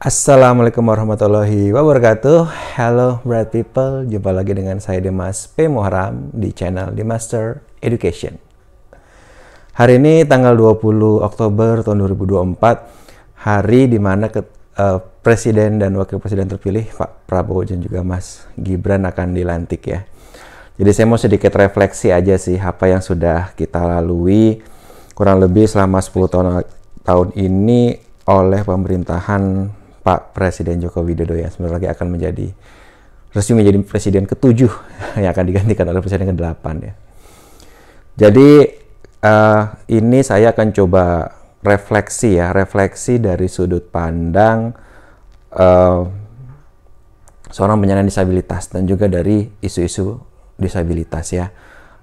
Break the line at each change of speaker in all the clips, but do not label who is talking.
Assalamualaikum warahmatullahi wabarakatuh. Hello bright people, jumpa lagi dengan saya Dimas P. Muharam di channel Dimaster Education. Hari ini tanggal 20 Oktober tahun 2024, hari di mana uh, Presiden dan Wakil Presiden terpilih Pak Prabowo dan juga Mas Gibran akan dilantik ya. Jadi saya mau sedikit refleksi aja sih apa yang sudah kita lalui kurang lebih selama 10 tahun tahun ini oleh pemerintahan Pak Presiden Joko Widodo yang sebentar lagi akan menjadi resmi menjadi presiden ketujuh yang akan digantikan oleh presiden ke-8 ya. Jadi uh, ini saya akan coba refleksi ya, refleksi dari sudut pandang uh, seorang penyandang disabilitas dan juga dari isu-isu disabilitas ya.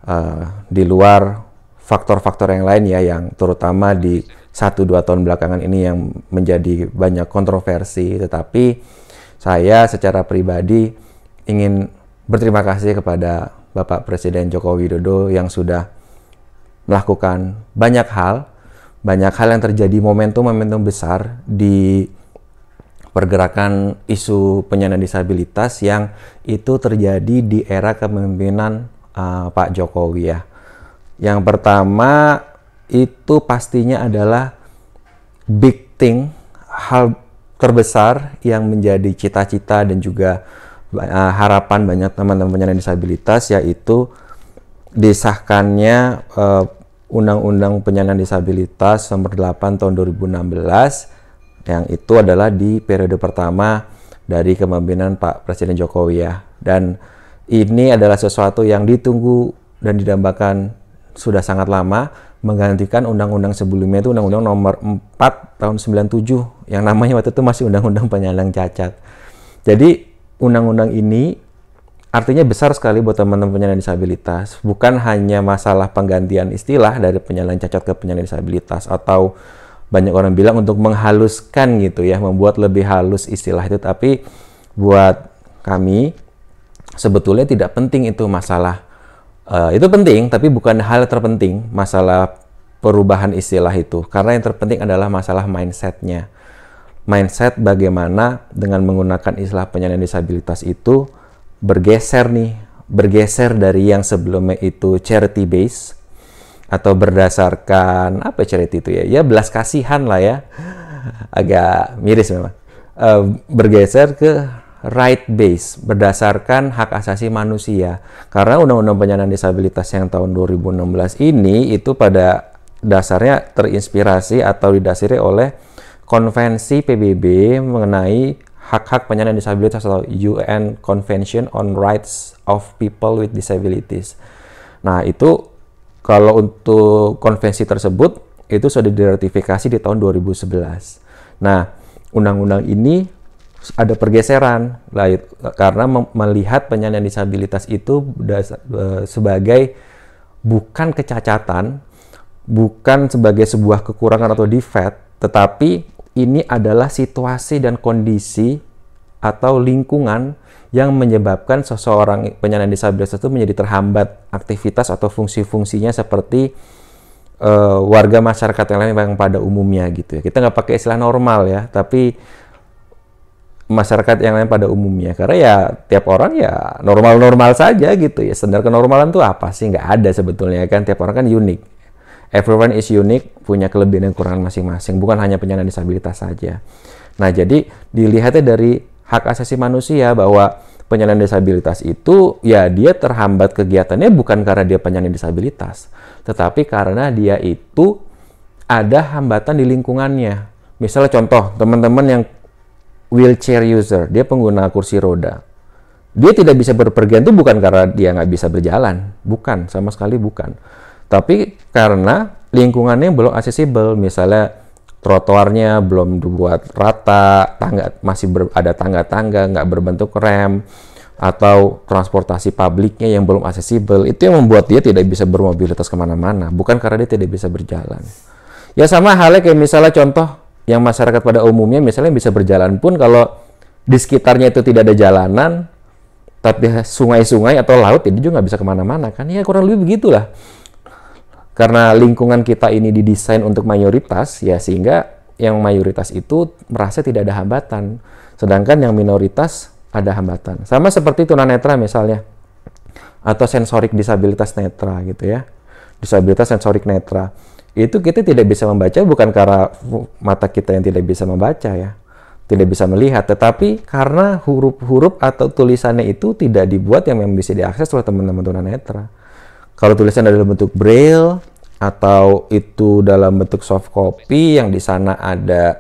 Uh, di luar faktor-faktor yang lain ya yang terutama di satu dua tahun belakangan ini yang menjadi banyak kontroversi tetapi saya secara pribadi ingin berterima kasih kepada Bapak Presiden Joko Widodo yang sudah melakukan banyak hal banyak hal yang terjadi momentum-momentum besar di pergerakan isu penyandang disabilitas yang itu terjadi di era kepemimpinan uh, Pak Jokowi ya. Yang pertama itu pastinya adalah big thing, hal terbesar yang menjadi cita-cita dan juga eh, harapan banyak teman-teman penyandang disabilitas yaitu disahkannya eh, Undang-Undang Penyandang Disabilitas Nomor 8 Tahun 2016 yang itu adalah di periode pertama dari kepemimpinan Pak Presiden Jokowi ya. Dan ini adalah sesuatu yang ditunggu dan didambakan sudah sangat lama menggantikan undang-undang sebelumnya itu undang-undang nomor 4 tahun 97 yang namanya waktu itu masih undang-undang penyandang cacat. Jadi undang-undang ini artinya besar sekali buat teman-teman penyandang disabilitas. Bukan hanya masalah penggantian istilah dari penyandang cacat ke penyandang disabilitas atau banyak orang bilang untuk menghaluskan gitu ya, membuat lebih halus istilah itu tapi buat kami sebetulnya tidak penting itu masalah Uh, itu penting, tapi bukan hal terpenting masalah perubahan istilah itu. Karena yang terpenting adalah masalah mindsetnya. Mindset bagaimana dengan menggunakan istilah penyandang disabilitas itu bergeser nih, bergeser dari yang sebelumnya itu charity base atau berdasarkan apa ya charity itu ya? Ya belas kasihan lah ya. Agak miris memang. Uh, bergeser ke right base berdasarkan hak asasi manusia. Karena Undang-Undang Penyandang Disabilitas yang tahun 2016 ini itu pada dasarnya terinspirasi atau didasari oleh konvensi PBB mengenai hak-hak penyandang disabilitas atau UN Convention on Rights of People with Disabilities. Nah, itu kalau untuk konvensi tersebut itu sudah diratifikasi di tahun 2011. Nah, undang-undang ini ada pergeseran lah, karena melihat penyandang disabilitas itu e, sebagai bukan kecacatan, bukan sebagai sebuah kekurangan atau defect, tetapi ini adalah situasi dan kondisi atau lingkungan yang menyebabkan seseorang penyandang disabilitas itu menjadi terhambat aktivitas atau fungsi-fungsinya seperti uh, warga masyarakat yang lain yang pada umumnya gitu ya. Kita nggak pakai istilah normal ya, tapi masyarakat yang lain pada umumnya karena ya tiap orang ya normal-normal saja gitu ya standar kenormalan tuh apa sih nggak ada sebetulnya ya kan tiap orang kan unik everyone is unique punya kelebihan dan kekurangan masing-masing bukan hanya penyandang disabilitas saja nah jadi dilihatnya dari hak asasi manusia bahwa penyandang disabilitas itu ya dia terhambat kegiatannya bukan karena dia penyandang disabilitas tetapi karena dia itu ada hambatan di lingkungannya misalnya contoh teman-teman yang wheelchair user, dia pengguna kursi roda. Dia tidak bisa berpergian itu bukan karena dia nggak bisa berjalan, bukan, sama sekali bukan. Tapi karena lingkungannya belum accessible, misalnya trotoarnya belum dibuat rata, tangga masih ber, ada tangga-tangga, nggak berbentuk rem, atau transportasi publiknya yang belum accessible, itu yang membuat dia tidak bisa bermobilitas kemana-mana, bukan karena dia tidak bisa berjalan. Ya sama halnya kayak misalnya contoh yang masyarakat pada umumnya misalnya bisa berjalan pun kalau di sekitarnya itu tidak ada jalanan tapi sungai-sungai atau laut ya itu juga nggak bisa kemana-mana kan ya kurang lebih begitulah karena lingkungan kita ini didesain untuk mayoritas ya sehingga yang mayoritas itu merasa tidak ada hambatan sedangkan yang minoritas ada hambatan sama seperti tunanetra misalnya atau sensorik disabilitas netra gitu ya disabilitas sensorik netra itu kita tidak bisa membaca bukan karena mata kita yang tidak bisa membaca ya, tidak bisa melihat, tetapi karena huruf-huruf atau tulisannya itu tidak dibuat yang memang bisa diakses oleh teman-teman tunanetra. Kalau tulisan dalam bentuk braille atau itu dalam bentuk soft copy yang di sana ada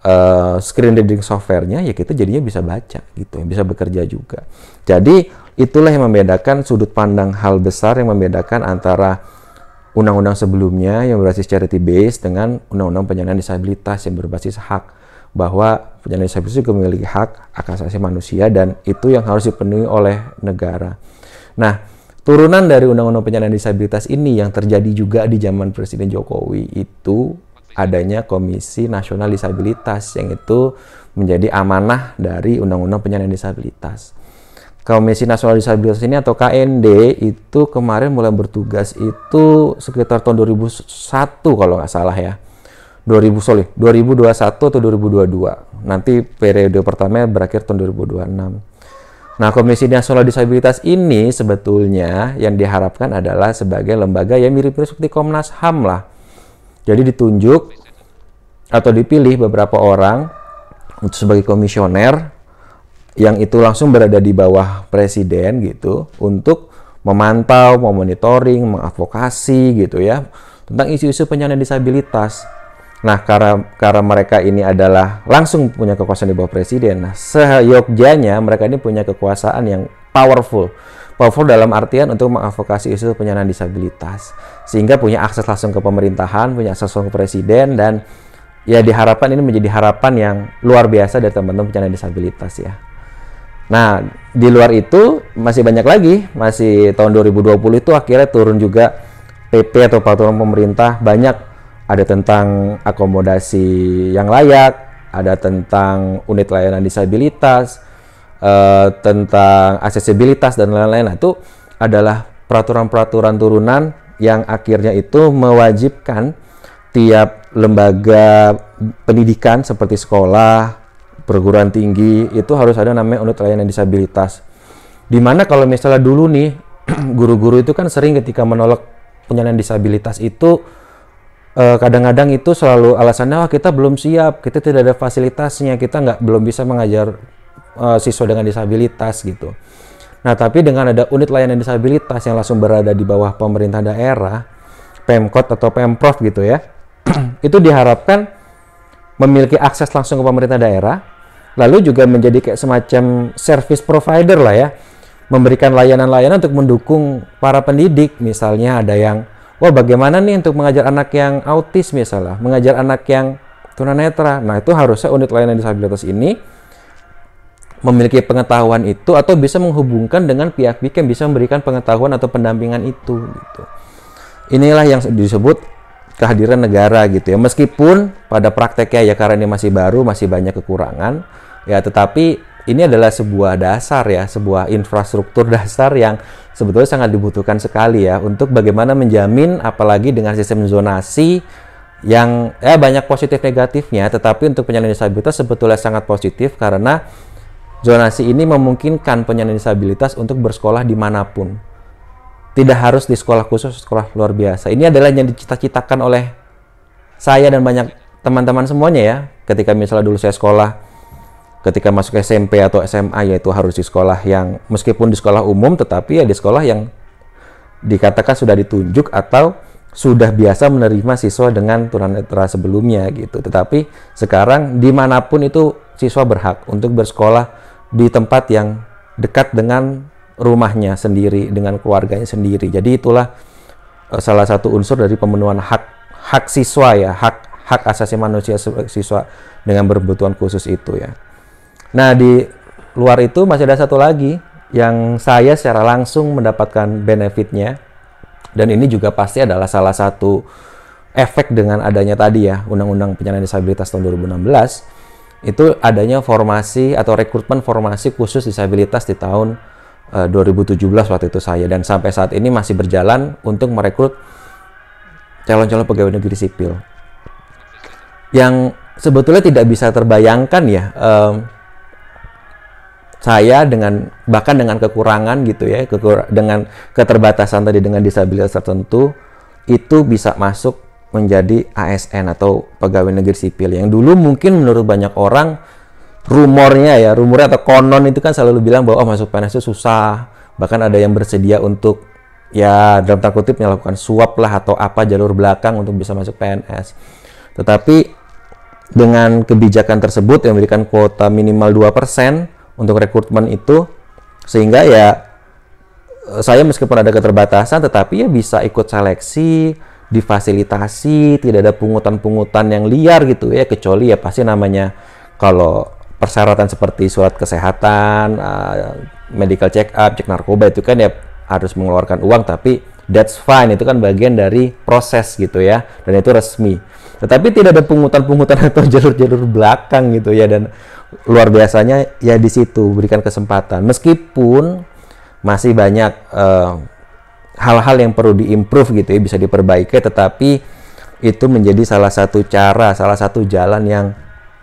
uh, screen reading softwarenya, ya kita jadinya bisa baca gitu, yang bisa bekerja juga. Jadi itulah yang membedakan sudut pandang hal besar yang membedakan antara undang-undang sebelumnya yang berbasis charity base dengan undang-undang penyandang disabilitas yang berbasis hak bahwa penyandang disabilitas juga memiliki hak hak asasi manusia dan itu yang harus dipenuhi oleh negara. Nah, turunan dari undang-undang penyandang disabilitas ini yang terjadi juga di zaman Presiden Jokowi itu adanya Komisi Nasional Disabilitas yang itu menjadi amanah dari Undang-Undang Penyandang Disabilitas. Komisi Nasional Disabilitas ini atau KND itu kemarin mulai bertugas itu sekitar tahun 2001 kalau nggak salah ya. 2000 sorry, 2021 atau 2022. Nanti periode pertama berakhir tahun 2026. Nah, Komisi Nasional Disabilitas ini sebetulnya yang diharapkan adalah sebagai lembaga yang mirip-mirip seperti Komnas HAM lah. Jadi ditunjuk atau dipilih beberapa orang untuk sebagai komisioner yang itu langsung berada di bawah presiden gitu untuk memantau, memonitoring, mengadvokasi gitu ya tentang isu-isu penyandang disabilitas. Nah, karena karena mereka ini adalah langsung punya kekuasaan di bawah presiden. Nah, seyogjanya mereka ini punya kekuasaan yang powerful. Powerful dalam artian untuk mengadvokasi isu penyandang disabilitas sehingga punya akses langsung ke pemerintahan, punya akses langsung ke presiden dan ya diharapkan ini menjadi harapan yang luar biasa dari teman-teman penyandang disabilitas ya. Nah, di luar itu masih banyak lagi, masih tahun 2020 itu akhirnya turun juga PP atau peraturan pemerintah banyak ada tentang akomodasi yang layak, ada tentang unit layanan disabilitas, eh, tentang aksesibilitas dan lain-lain. Nah, itu adalah peraturan-peraturan turunan yang akhirnya itu mewajibkan tiap lembaga pendidikan seperti sekolah, perguruan tinggi itu harus ada namanya unit layanan disabilitas. Dimana kalau misalnya dulu nih guru-guru itu kan sering ketika menolak penyandang disabilitas itu eh, kadang-kadang itu selalu alasannya wah kita belum siap, kita tidak ada fasilitasnya, kita nggak belum bisa mengajar uh, siswa dengan disabilitas gitu. Nah tapi dengan ada unit layanan disabilitas yang langsung berada di bawah pemerintah daerah, pemkot atau pemprov gitu ya, itu diharapkan memiliki akses langsung ke pemerintah daerah, lalu juga menjadi kayak semacam service provider lah ya memberikan layanan-layanan untuk mendukung para pendidik misalnya ada yang wah bagaimana nih untuk mengajar anak yang autis misalnya mengajar anak yang tunanetra nah itu harusnya unit layanan disabilitas ini memiliki pengetahuan itu atau bisa menghubungkan dengan pihak-pihak yang bisa memberikan pengetahuan atau pendampingan itu gitu inilah yang disebut kehadiran negara gitu ya meskipun pada prakteknya ya karena ini masih baru masih banyak kekurangan ya tetapi ini adalah sebuah dasar ya, sebuah infrastruktur dasar yang sebetulnya sangat dibutuhkan sekali ya untuk bagaimana menjamin apalagi dengan sistem zonasi yang ya banyak positif negatifnya, tetapi untuk penyandang disabilitas sebetulnya sangat positif karena zonasi ini memungkinkan penyandang disabilitas untuk bersekolah dimanapun. Tidak harus di sekolah khusus, sekolah luar biasa. Ini adalah yang dicita-citakan oleh saya dan banyak teman-teman semuanya ya. Ketika misalnya dulu saya sekolah ketika masuk SMP atau SMA yaitu harus di sekolah yang meskipun di sekolah umum tetapi ya di sekolah yang dikatakan sudah ditunjuk atau sudah biasa menerima siswa dengan tunanetra sebelumnya gitu. Tetapi sekarang dimanapun itu siswa berhak untuk bersekolah di tempat yang dekat dengan rumahnya sendiri, dengan keluarganya sendiri. Jadi itulah eh, salah satu unsur dari pemenuhan hak hak siswa ya, hak hak asasi manusia siswa dengan berkebutuhan khusus itu ya. Nah, di luar itu masih ada satu lagi yang saya secara langsung mendapatkan benefitnya. Dan ini juga pasti adalah salah satu efek dengan adanya tadi ya, Undang-Undang Penyandang Disabilitas tahun 2016 itu adanya formasi atau rekrutmen formasi khusus disabilitas di tahun eh, tujuh 2017 waktu itu saya dan sampai saat ini masih berjalan untuk merekrut calon-calon pegawai negeri sipil yang sebetulnya tidak bisa terbayangkan ya e, saya dengan bahkan dengan kekurangan gitu ya kekur dengan keterbatasan tadi dengan disabilitas tertentu itu bisa masuk menjadi ASN atau pegawai negeri sipil yang dulu mungkin menurut banyak orang rumornya ya rumornya atau konon itu kan selalu bilang bahwa oh, masuk PNS itu susah bahkan ada yang bersedia untuk ya dalam tanda kutip melakukan suap lah atau apa jalur belakang untuk bisa masuk PNS tetapi dengan kebijakan tersebut yang memberikan kuota minimal 2% untuk rekrutmen itu sehingga ya eh, saya meskipun ada keterbatasan tetapi ya bisa ikut seleksi difasilitasi tidak ada pungutan-pungutan yang liar gitu ya kecuali ya pasti namanya kalau persyaratan seperti surat kesehatan eh, medical check up cek narkoba itu kan ya harus mengeluarkan uang tapi that's fine itu kan bagian dari proses gitu ya dan itu resmi tetapi tidak ada pungutan-pungutan atau jalur-jalur belakang gitu ya dan luar biasanya ya di situ berikan kesempatan meskipun masih banyak hal eh, hal-hal yang perlu diimprove gitu ya bisa diperbaiki tetapi itu menjadi salah satu cara salah satu jalan yang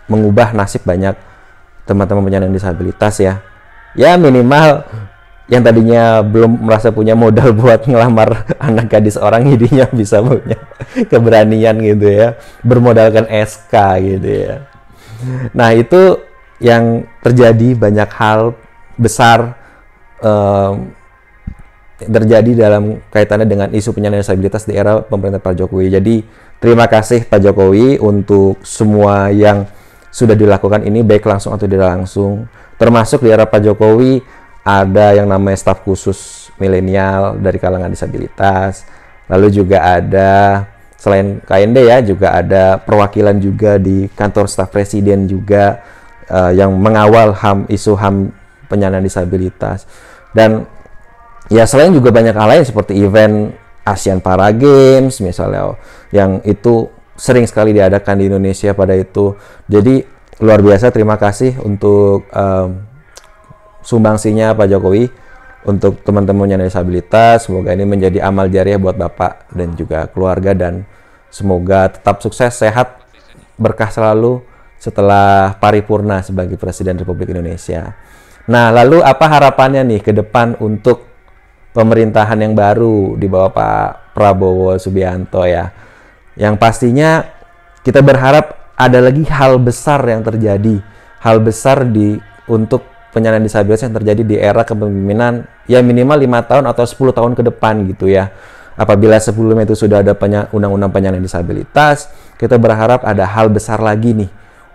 mengubah nasib banyak teman-teman penyandang disabilitas ya ya minimal yang tadinya belum merasa punya modal buat ngelamar anak gadis orang jadinya bisa punya keberanian gitu ya bermodalkan SK gitu ya nah itu yang terjadi banyak hal besar um, terjadi dalam kaitannya dengan isu penyandang disabilitas di era pemerintah Pak Jokowi. Jadi terima kasih Pak Jokowi untuk semua yang sudah dilakukan ini baik langsung atau tidak langsung. Termasuk di era Pak Jokowi ada yang namanya staf khusus milenial dari kalangan disabilitas. Lalu juga ada selain KND ya juga ada perwakilan juga di kantor staf presiden juga Eh, yang mengawal ham isu ham penyandang disabilitas dan ya selain juga banyak hal lain seperti event Asian Para Games misalnya yang itu sering sekali diadakan di Indonesia pada itu jadi luar biasa terima kasih untuk um, eh, sumbangsinya Pak Jokowi untuk teman-teman yang disabilitas semoga ini menjadi amal jariah buat Bapak dan juga keluarga dan semoga tetap sukses sehat berkah selalu setelah paripurna sebagai Presiden Republik Indonesia. Nah, lalu apa harapannya nih ke depan untuk pemerintahan yang baru di bawah Pak Prabowo Subianto ya? Yang pastinya kita berharap ada lagi hal besar yang terjadi, hal besar di untuk penyandang disabilitas yang terjadi di era kepemimpinan ya minimal lima tahun atau 10 tahun ke depan gitu ya. Apabila sebelumnya itu sudah ada undang-undang penyandang disabilitas, kita berharap ada hal besar lagi nih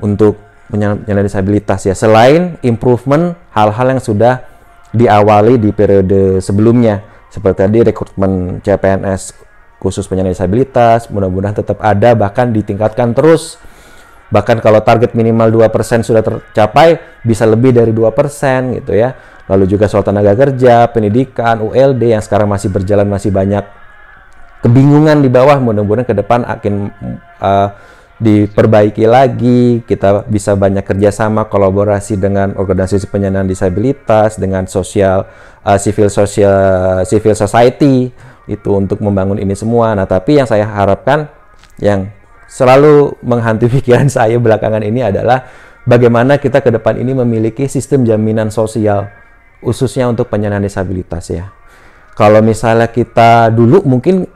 untuk penyandang disabilitas ya selain improvement hal-hal yang sudah diawali di periode sebelumnya seperti tadi rekrutmen CPNS khusus penyandang disabilitas mudah-mudahan tetap ada bahkan ditingkatkan terus bahkan kalau target minimal 2% sudah tercapai bisa lebih dari 2% gitu ya lalu juga soal tenaga kerja pendidikan ULD yang sekarang masih berjalan masih banyak kebingungan di bawah mudah-mudahan ke depan akan uh, eh, diperbaiki lagi, kita bisa banyak kerjasama, kolaborasi dengan organisasi penyandang disabilitas, dengan sosial, uh, civil social, civil society itu untuk membangun ini semua. Nah, tapi yang saya harapkan, yang selalu menghantui pikiran saya belakangan ini adalah bagaimana kita ke depan ini memiliki sistem jaminan sosial khususnya untuk penyandang disabilitas ya. Kalau misalnya kita dulu mungkin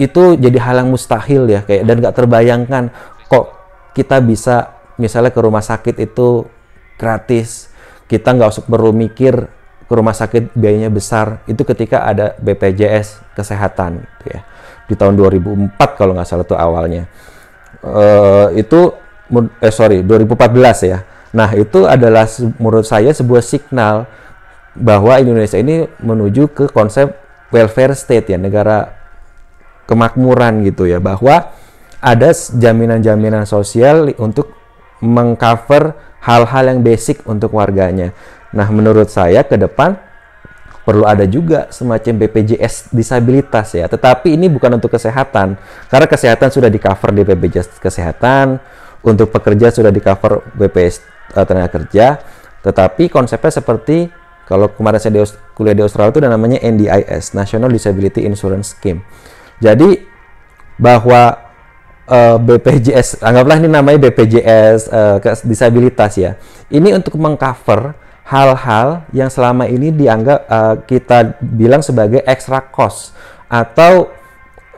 itu jadi hal yang mustahil ya kayak dan nggak terbayangkan kok kita bisa misalnya ke rumah sakit itu gratis kita nggak usah perlu mikir ke rumah sakit biayanya besar itu ketika ada BPJS kesehatan gitu ya di tahun 2004 kalau nggak salah eh, itu awalnya uh, itu eh sorry 2014 ya nah itu adalah menurut saya sebuah signal bahwa Indonesia ini menuju ke konsep welfare state ya negara kemakmuran gitu ya bahwa ada jaminan-jaminan sosial untuk mengcover hal-hal yang basic untuk warganya. Nah, menurut saya ke depan perlu ada juga semacam BPJS disabilitas ya. Tetapi ini bukan untuk kesehatan karena kesehatan sudah di cover di BPJS kesehatan, untuk pekerja sudah di cover BPS uh, eh, tenaga kerja. Tetapi konsepnya seperti kalau kemarin saya di, kuliah di Australia itu namanya NDIS, National Disability Insurance Scheme jadi bahwa uh, eh, BPJS anggaplah ini namanya BPJS uh, eh, disabilitas ya. Ini untuk mengcover hal-hal yang selama ini dianggap uh, kita bilang sebagai extra cost atau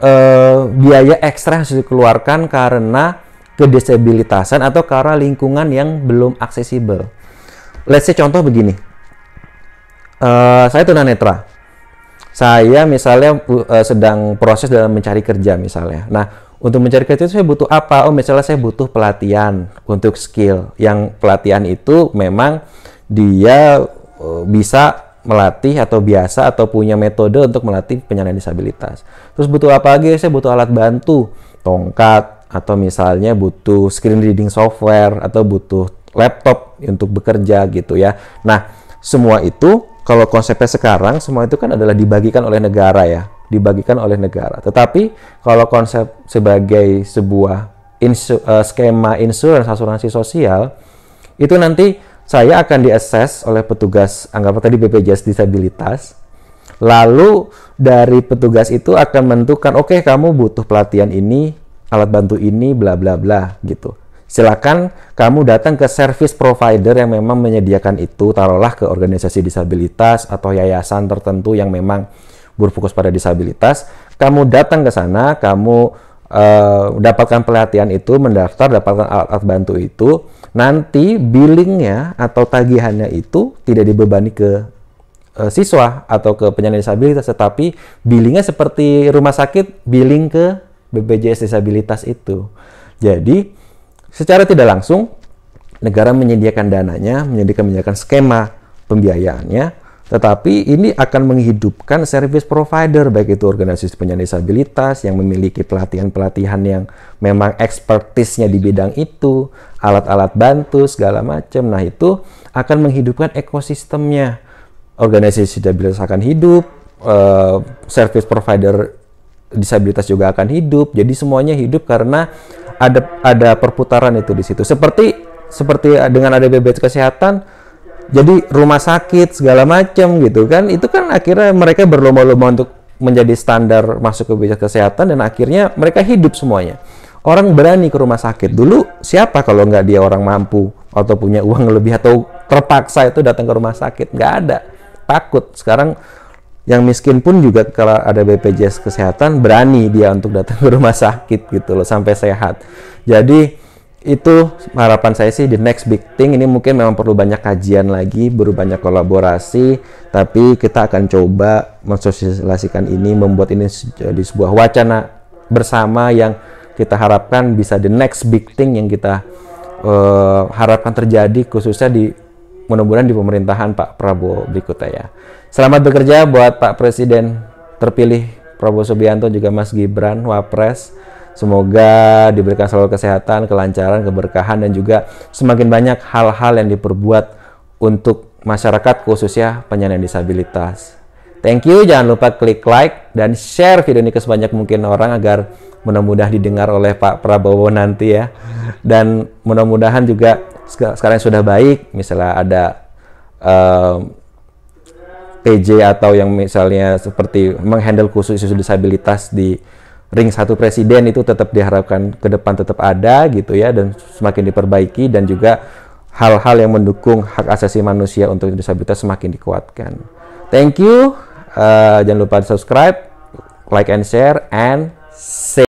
uh, biaya ekstra yang harus dikeluarkan karena kedisabilitasan atau karena lingkungan yang belum aksesibel. Let's say contoh begini. Uh, saya tunanetra saya misalnya uh, sedang proses dalam mencari kerja misalnya. Nah, untuk mencari kerja itu saya butuh apa? Oh, misalnya saya butuh pelatihan untuk skill. Yang pelatihan itu memang dia uh, bisa melatih atau biasa atau punya metode untuk melatih penyandang disabilitas. Terus butuh apa lagi? Saya butuh alat bantu, tongkat atau misalnya butuh screen reading software atau butuh laptop untuk bekerja gitu ya. Nah, semua itu kalau konsepnya sekarang semua itu kan adalah dibagikan oleh negara ya, dibagikan oleh negara. Tetapi kalau konsep sebagai sebuah insu, uh, skema insurance asuransi sosial itu nanti saya akan diakses oleh petugas anggap tadi BPJS disabilitas. Lalu dari petugas itu akan menentukan oke okay, kamu butuh pelatihan ini, alat bantu ini bla bla bla gitu silakan kamu datang ke service provider yang memang menyediakan itu taruhlah ke organisasi disabilitas atau yayasan tertentu yang memang berfokus pada disabilitas kamu datang ke sana kamu uh, dapatkan pelatihan itu mendaftar dapatkan alat-alat bantu itu nanti billingnya atau tagihannya itu tidak dibebani ke eh, siswa atau ke penyandang disabilitas tetapi billingnya seperti rumah sakit billing ke BPJS disabilitas itu jadi Secara tidak langsung, negara menyediakan dananya, menyediakan menyediakan skema pembiayaannya, tetapi ini akan menghidupkan service provider baik itu organisasi penyandang disabilitas yang memiliki pelatihan-pelatihan yang memang ekspertisnya di bidang itu, alat-alat bantu segala macam. Nah, itu akan menghidupkan ekosistemnya. Organisasi disabilitas akan hidup, eh, service provider disabilitas juga akan hidup. Jadi semuanya hidup karena ada ada perputaran itu di situ. Seperti seperti dengan ada BPJS kesehatan jadi rumah sakit segala macam gitu kan itu kan akhirnya mereka berlomba-lomba untuk menjadi standar masuk ke BPJS kesehatan dan akhirnya mereka hidup semuanya orang berani ke rumah sakit dulu siapa kalau nggak dia orang mampu atau punya uang lebih atau terpaksa itu datang ke rumah sakit nggak ada takut sekarang yang miskin pun juga kalau ada BPJS kesehatan berani dia untuk datang ke rumah sakit gitu loh sampai sehat. Jadi itu harapan saya sih the next big thing ini mungkin memang perlu banyak kajian lagi, perlu banyak kolaborasi, tapi kita akan coba mensosialisasikan ini, membuat ini jadi sebuah wacana bersama yang kita harapkan bisa the next big thing yang kita uh, harapkan terjadi khususnya di mudah-mudahan di pemerintahan Pak Prabowo berikutnya ya. Selamat bekerja buat Pak Presiden terpilih Prabowo Subianto juga Mas Gibran Wapres. Semoga diberikan selalu kesehatan, kelancaran, keberkahan dan juga semakin banyak hal-hal yang diperbuat untuk masyarakat khususnya penyandang disabilitas. Thank you, jangan lupa klik like dan share video ini ke sebanyak mungkin orang agar mudah-mudahan didengar oleh Pak Prabowo nanti ya. Dan mudah-mudahan juga sekarang sudah baik, misalnya ada PJ atau yang misalnya seperti menghandle khusus isu disabilitas di ring satu presiden itu tetap diharapkan ke depan tetap ada gitu ya dan semakin diperbaiki dan juga hal-hal yang mendukung hak asasi manusia untuk disabilitas semakin dikuatkan. Thank you. Uh, jangan lupa subscribe, like and share and see.